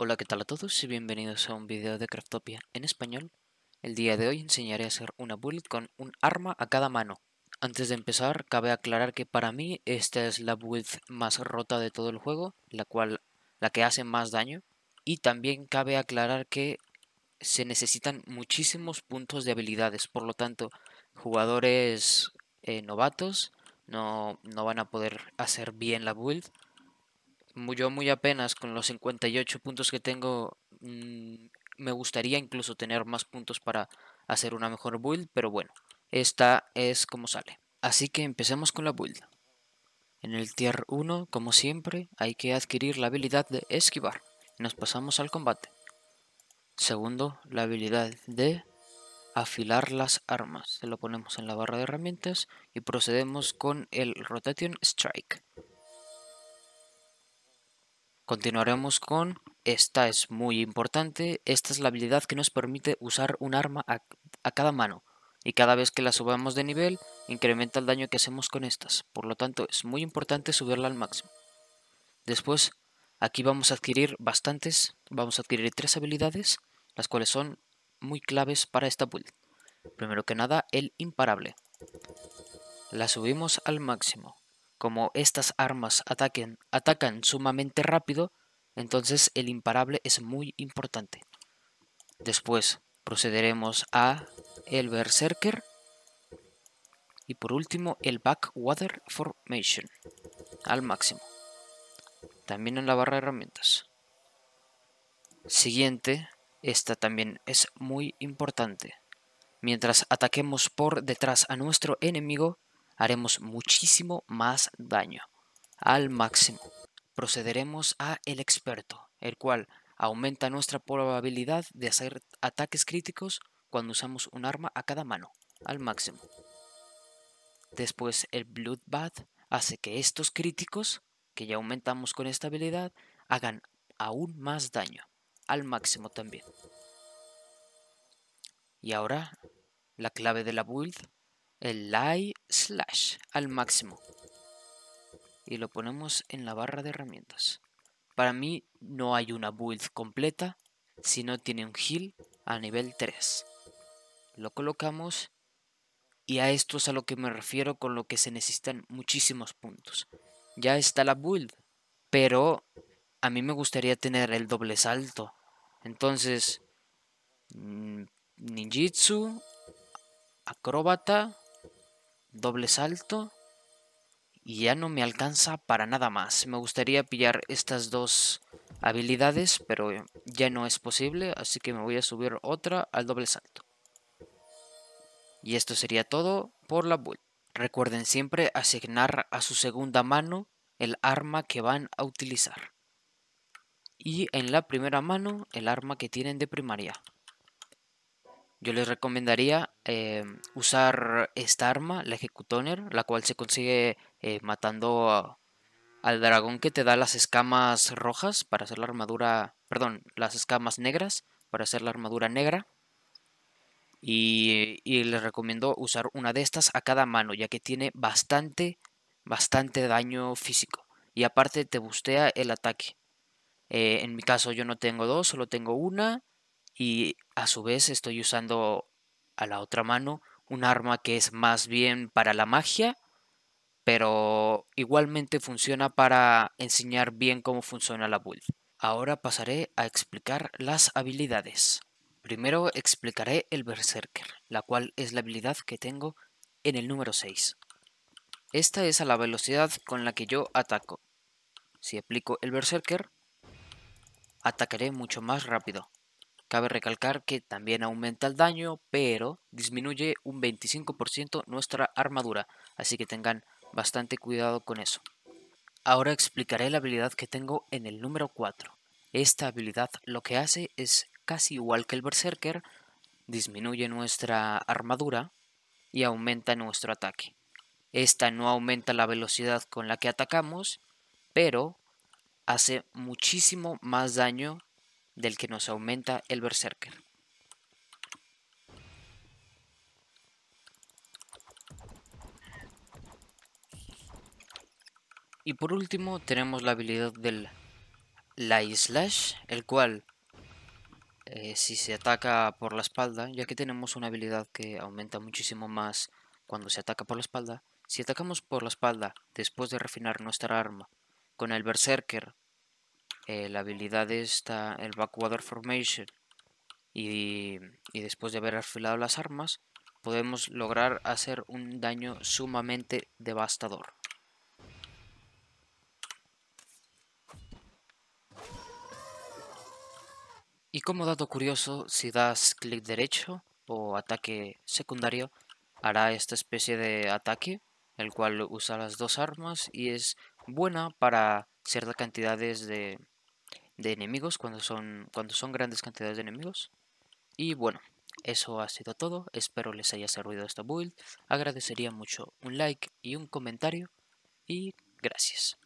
Hola, ¿qué tal a todos y bienvenidos a un video de Craftopia en español? El día de hoy enseñaré a hacer una build con un arma a cada mano. Antes de empezar, cabe aclarar que para mí esta es la build más rota de todo el juego, la cual la que hace más daño. Y también cabe aclarar que se necesitan muchísimos puntos de habilidades, por lo tanto, jugadores eh, novatos no, no van a poder hacer bien la build yo muy apenas con los 58 puntos que tengo, mm, me gustaría incluso tener más puntos para hacer una mejor build, pero bueno, esta es como sale. Así que empecemos con la build. En el tier 1, como siempre, hay que adquirir la habilidad de esquivar. Nos pasamos al combate. Segundo, la habilidad de afilar las armas. Se lo ponemos en la barra de herramientas y procedemos con el Rotation Strike. Continuaremos con esta es muy importante, esta es la habilidad que nos permite usar un arma a, cada mano y cada vez que la subamos de nivel incrementa el daño que hacemos con estas, por lo tanto es muy importante subirla al máximo. Después aquí vamos a adquirir bastantes, vamos a adquirir tres habilidades, las cuales son muy claves para esta build. Primero que nada el imparable. La subimos al máximo como estas armas ataquen, atacan sumamente rápido, entonces el imparable es muy importante. Después procederemos a el Berserker y por último el Backwater Formation al máximo. También en la barra de herramientas. Siguiente, esta también es muy importante. Mientras ataquemos por detrás a nuestro enemigo, haremos muchísimo más daño. Al máximo, procederemos a el experto, el cual aumenta nuestra probabilidad de hacer ataques críticos cuando usamos un arma a cada mano, al máximo. Después el Bloodbath hace que estos críticos, que ya aumentamos con esta habilidad, hagan aún más daño, al máximo también. Y ahora, la clave de la build, el Lie slash al máximo. Y lo ponemos en la barra de herramientas. Para mí no hay una build completa si no tiene un heal a nivel 3. Lo colocamos y a esto es a lo que me refiero con lo que se necesitan muchísimos puntos. Ya está la build, pero a mí me gustaría tener el doble salto. Entonces, mm, ninjitsu, acróbata, doble salto y ya no me alcanza para nada más. Me gustaría pillar estas dos habilidades, pero ya no es posible, así que me voy a subir otra al doble salto. Y esto sería todo por la build. Recuerden siempre asignar a su segunda mano el arma que van a utilizar. Y en la primera mano el arma que tienen de primaria yo les recomendaría em, usar esta arma, la Ejecutoner, la cual se consigue eh, matando al dragón que te da las escamas rojas para hacer la armadura, perdón, las escamas negras para hacer la armadura negra. Y, les recomiendo usar una de estas a cada mano, ya que tiene bastante, bastante daño físico. Y aparte te bustea el ataque. Eh, en mi caso yo no tengo dos, solo tengo una y a su vez estoy usando a la otra mano un arma que es más bien para la magia, pero igualmente funciona para enseñar bien cómo funciona la build. Ahora pasaré a explicar las habilidades. Primero explicaré el Berserker, la cual es la habilidad que tengo en el número 6. Esta es a la velocidad con la que yo ataco. Si aplico el Berserker, atacaré mucho más rápido. Cabe recalcar que también aumenta el daño, pero disminuye un 25% nuestra armadura, así que tengan bastante cuidado con eso. Ahora explicaré la habilidad que tengo en el número 4. Esta habilidad lo que hace es casi igual que el Berserker, disminuye nuestra armadura y aumenta nuestro ataque. Esta no aumenta la velocidad con la que atacamos, pero hace muchísimo más daño del que nos aumenta el berserker. Y por último tenemos la habilidad del Light Slash, el cual eh, si se ataca por la espalda, ya que tenemos una habilidad que aumenta muchísimo más cuando se ataca por la espalda, si atacamos por la espalda después de refinar nuestra arma con el Berserker eh, la habilidad esta, el Backwater Formation y, y después de haber afilado las armas, podemos lograr hacer un daño sumamente devastador. Y como dato curioso, si das clic derecho o ataque secundario, hará esta especie de ataque, el cual usa las dos armas y es buena para ciertas cantidades de, de enemigos cuando son, cuando son grandes cantidades de enemigos. Y bueno, eso ha sido todo. Espero les haya servido esta build. Agradecería mucho un like y un comentario. Y gracias.